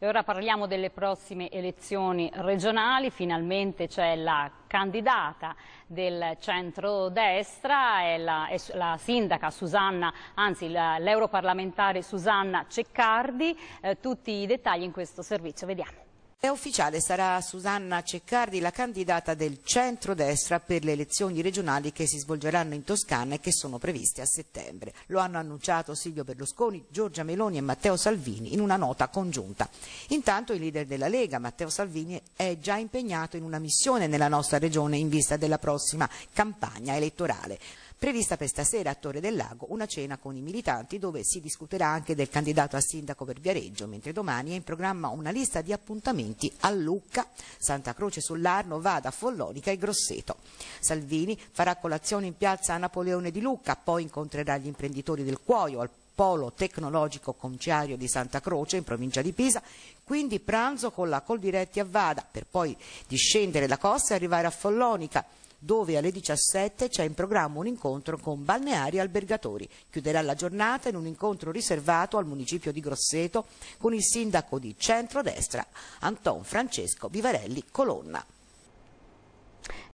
E ora parliamo delle prossime elezioni regionali, finalmente c'è la candidata del centro-destra, è è la sindaca Susanna, anzi l'europarlamentare Susanna Ceccardi, eh, tutti i dettagli in questo servizio, vediamo. È ufficiale, sarà Susanna Ceccardi la candidata del centrodestra per le elezioni regionali che si svolgeranno in Toscana e che sono previste a settembre. Lo hanno annunciato Silvio Berlusconi, Giorgia Meloni e Matteo Salvini in una nota congiunta. Intanto il leader della Lega, Matteo Salvini, è già impegnato in una missione nella nostra regione in vista della prossima campagna elettorale prevista per stasera a Torre del Lago una cena con i militanti dove si discuterà anche del candidato a sindaco per Viareggio, mentre domani è in programma una lista di appuntamenti a Lucca, Santa Croce sull'Arno, Vada, Follonica e Grosseto. Salvini farà colazione in piazza Napoleone di Lucca, poi incontrerà gli imprenditori del cuoio al polo tecnologico conciario di Santa Croce in provincia di Pisa, quindi pranzo con la Coldiretti a Vada per poi discendere la costa e arrivare a Follonica dove alle 17 c'è in programma un incontro con balneari e albergatori. Chiuderà la giornata in un incontro riservato al municipio di Grosseto con il sindaco di centrodestra Anton Francesco Vivarelli Colonna.